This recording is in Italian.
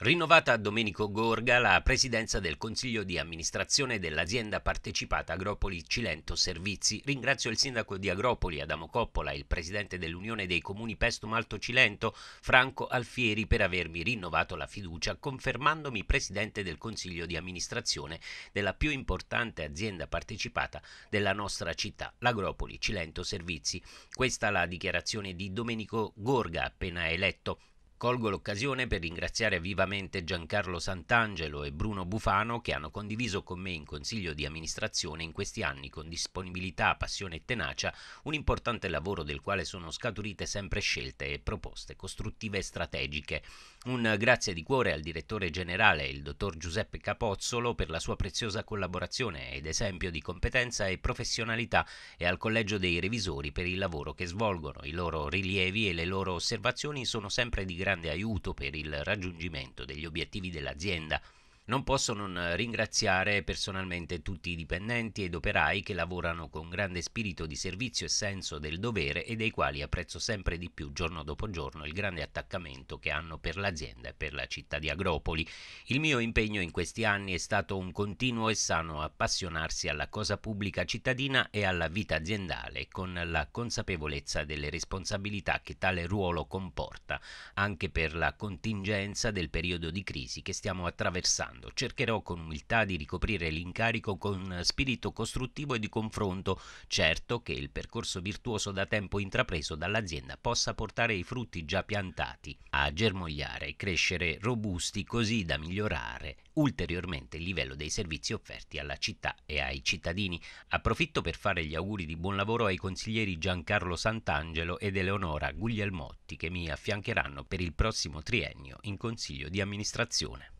Rinnovata a Domenico Gorga la presidenza del consiglio di amministrazione dell'azienda partecipata Agropoli Cilento Servizi, ringrazio il sindaco di Agropoli Adamo Coppola e il presidente dell'Unione dei Comuni Pestum Alto Cilento Franco Alfieri per avermi rinnovato la fiducia confermandomi presidente del consiglio di amministrazione della più importante azienda partecipata della nostra città, l'Agropoli Cilento Servizi. Questa la dichiarazione di Domenico Gorga appena eletto Colgo l'occasione per ringraziare vivamente Giancarlo Sant'Angelo e Bruno Bufano che hanno condiviso con me in consiglio di amministrazione in questi anni con disponibilità, passione e tenacia un importante lavoro del quale sono scaturite sempre scelte e proposte costruttive e strategiche. Un grazie di cuore al direttore generale, il dottor Giuseppe Capozzolo, per la sua preziosa collaborazione ed esempio di competenza e professionalità e al Collegio dei Revisori per il lavoro che svolgono. I loro rilievi e le loro osservazioni sono sempre di grande grande aiuto per il raggiungimento degli obiettivi dell'azienda. Non posso non ringraziare personalmente tutti i dipendenti ed operai che lavorano con grande spirito di servizio e senso del dovere e dei quali apprezzo sempre di più giorno dopo giorno il grande attaccamento che hanno per l'azienda e per la città di Agropoli. Il mio impegno in questi anni è stato un continuo e sano appassionarsi alla cosa pubblica cittadina e alla vita aziendale con la consapevolezza delle responsabilità che tale ruolo comporta, anche per la contingenza del periodo di crisi che stiamo attraversando lavorando. Cercherò con umiltà di ricoprire l'incarico con spirito costruttivo e di confronto, certo che il percorso virtuoso da tempo intrapreso dall'azienda possa portare i frutti già piantati a germogliare e crescere robusti così da migliorare ulteriormente il livello dei servizi offerti alla città e ai cittadini. Approfitto per fare gli auguri di buon lavoro ai consiglieri Giancarlo Sant'Angelo ed Eleonora Guglielmotti che mi affiancheranno per il prossimo triennio in Consiglio di amministrazione.